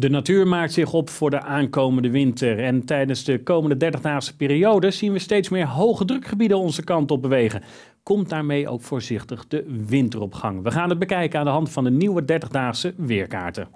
De natuur maakt zich op voor de aankomende winter en tijdens de komende 30-daagse periode zien we steeds meer hoge drukgebieden onze kant op bewegen. Komt daarmee ook voorzichtig de winteropgang. We gaan het bekijken aan de hand van de nieuwe 30-daagse weerkaarten.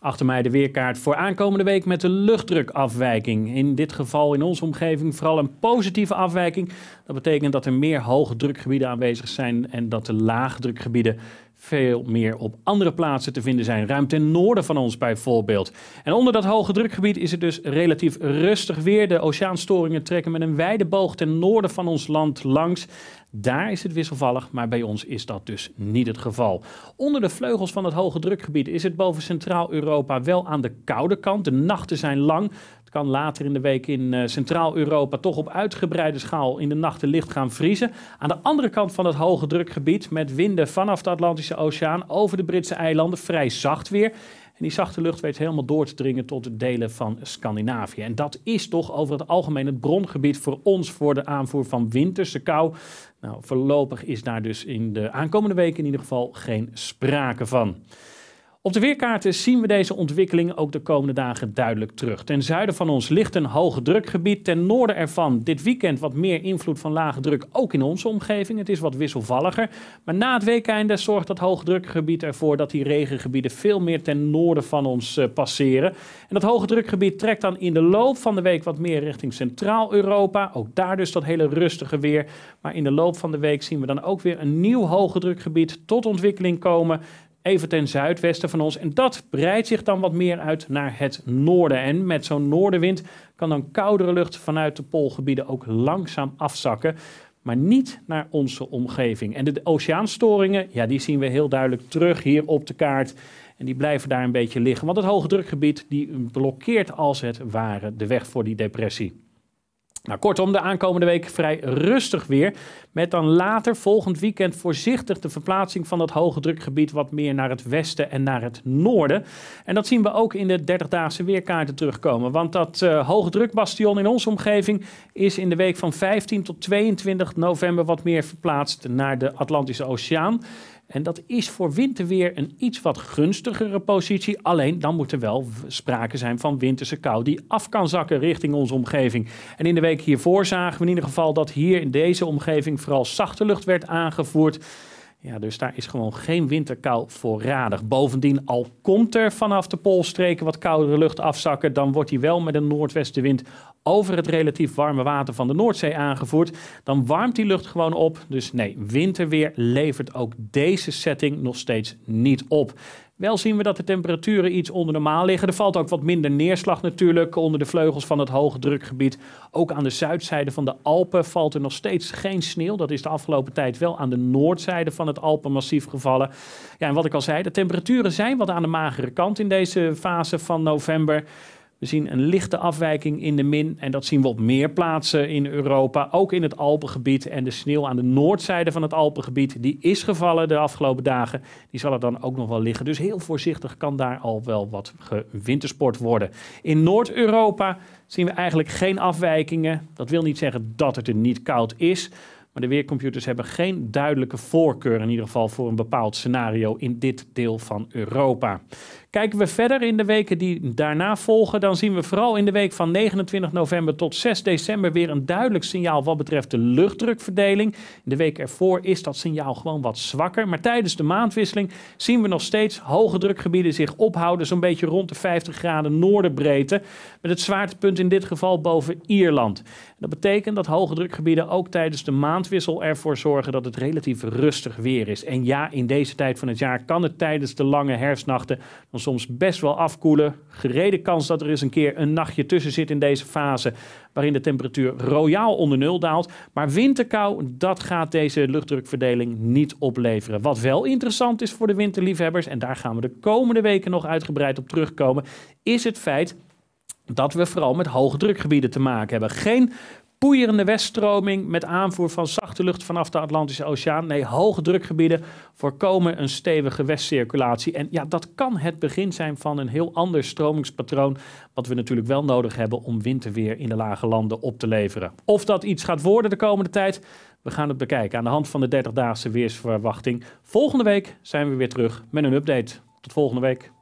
Achter mij de weerkaart voor aankomende week met de luchtdrukafwijking. In dit geval in onze omgeving vooral een positieve afwijking. Dat betekent dat er meer hoge drukgebieden aanwezig zijn en dat de laagdrukgebieden veel meer op andere plaatsen te vinden zijn. Ruim ten noorden van ons bijvoorbeeld. En onder dat hoge drukgebied is het dus relatief rustig weer. De oceaanstoringen trekken met een wijde boog ten noorden van ons land langs. Daar is het wisselvallig, maar bij ons is dat dus niet het geval. Onder de vleugels van het hoge drukgebied is het boven Centraal-Europa wel aan de koude kant. De nachten zijn lang kan later in de week in eh, Centraal-Europa toch op uitgebreide schaal in de nachten licht gaan vriezen. Aan de andere kant van het hoge drukgebied met winden vanaf de Atlantische Oceaan over de Britse eilanden vrij zacht weer. En die zachte lucht weet helemaal door te dringen tot delen van Scandinavië. En dat is toch over het algemeen het brongebied voor ons voor de aanvoer van winterse kou. Nou, voorlopig is daar dus in de aankomende weken in ieder geval geen sprake van. Op de weerkaarten zien we deze ontwikkeling ook de komende dagen duidelijk terug. Ten zuiden van ons ligt een hoge drukgebied. Ten noorden ervan dit weekend wat meer invloed van lage druk ook in onze omgeving. Het is wat wisselvalliger. Maar na het weekende zorgt dat hoge drukgebied ervoor dat die regengebieden veel meer ten noorden van ons eh, passeren. En dat hoge drukgebied trekt dan in de loop van de week wat meer richting Centraal-Europa. Ook daar dus dat hele rustige weer. Maar in de loop van de week zien we dan ook weer een nieuw hoge drukgebied tot ontwikkeling komen even ten zuidwesten van ons. En dat breidt zich dan wat meer uit naar het noorden. En met zo'n noordenwind kan dan koudere lucht vanuit de poolgebieden ook langzaam afzakken. Maar niet naar onze omgeving. En de oceaanstoringen, ja, die zien we heel duidelijk terug hier op de kaart. En die blijven daar een beetje liggen. Want het hoge drukgebied die blokkeert als het ware de weg voor die depressie. Nou, kortom, de aankomende week vrij rustig weer. Met dan later volgend weekend voorzichtig de verplaatsing van dat hoge drukgebied wat meer naar het westen en naar het noorden. En dat zien we ook in de 30-daagse weerkaarten terugkomen. Want dat eh, hoge drukbastion in onze omgeving is in de week van 15 tot 22 november wat meer verplaatst naar de Atlantische Oceaan. En dat is voor winterweer een iets wat gunstigere positie. Alleen dan moet er wel sprake zijn van winterse kou die af kan zakken richting onze omgeving. En in de week hiervoor zagen we in ieder geval dat hier in deze omgeving vooral zachte lucht werd aangevoerd. Ja, dus daar is gewoon geen winterkou voorradig. Bovendien, al komt er vanaf de poolstreken wat koudere lucht afzakken, dan wordt die wel met een noordwestenwind over het relatief warme water van de Noordzee aangevoerd. Dan warmt die lucht gewoon op. Dus nee, winterweer levert ook deze setting nog steeds niet op. Wel zien we dat de temperaturen iets onder normaal liggen. Er valt ook wat minder neerslag natuurlijk onder de vleugels van het hoge drukgebied. Ook aan de zuidzijde van de Alpen valt er nog steeds geen sneeuw. Dat is de afgelopen tijd wel aan de noordzijde van het Alpenmassief gevallen. Ja, en wat ik al zei, de temperaturen zijn wat aan de magere kant in deze fase van november. We zien een lichte afwijking in de min en dat zien we op meer plaatsen in Europa, ook in het Alpengebied. En de sneeuw aan de noordzijde van het Alpengebied, die is gevallen de afgelopen dagen, die zal er dan ook nog wel liggen. Dus heel voorzichtig kan daar al wel wat gewintersport worden. In Noord-Europa zien we eigenlijk geen afwijkingen. Dat wil niet zeggen dat het er niet koud is. Maar de weercomputers hebben geen duidelijke voorkeur, in ieder geval voor een bepaald scenario in dit deel van Europa. Kijken we verder in de weken die daarna volgen, dan zien we vooral in de week van 29 november tot 6 december weer een duidelijk signaal wat betreft de luchtdrukverdeling. In de week ervoor is dat signaal gewoon wat zwakker, maar tijdens de maandwisseling zien we nog steeds hoge drukgebieden zich ophouden, zo'n beetje rond de 50 graden noordenbreedte, met het zwaartepunt in dit geval boven Ierland. dat betekent dat hoge drukgebieden ook tijdens de maand maandwissel ervoor zorgen dat het relatief rustig weer is. En ja, in deze tijd van het jaar kan het tijdens de lange herfstnachten dan soms best wel afkoelen. Gerede kans dat er eens een keer een nachtje tussen zit in deze fase waarin de temperatuur royaal onder nul daalt. Maar winterkou, dat gaat deze luchtdrukverdeling niet opleveren. Wat wel interessant is voor de winterliefhebbers, en daar gaan we de komende weken nog uitgebreid op terugkomen, is het feit dat we vooral met hoge drukgebieden te maken hebben. Geen poeierende weststroming met aanvoer van zachte lucht vanaf de Atlantische Oceaan. Nee, hoge drukgebieden voorkomen een stevige westcirculatie. En ja, dat kan het begin zijn van een heel ander stromingspatroon. Wat we natuurlijk wel nodig hebben om winterweer in de lage landen op te leveren. Of dat iets gaat worden de komende tijd, we gaan het bekijken aan de hand van de 30-daagse weersverwachting. Volgende week zijn we weer terug met een update. Tot volgende week.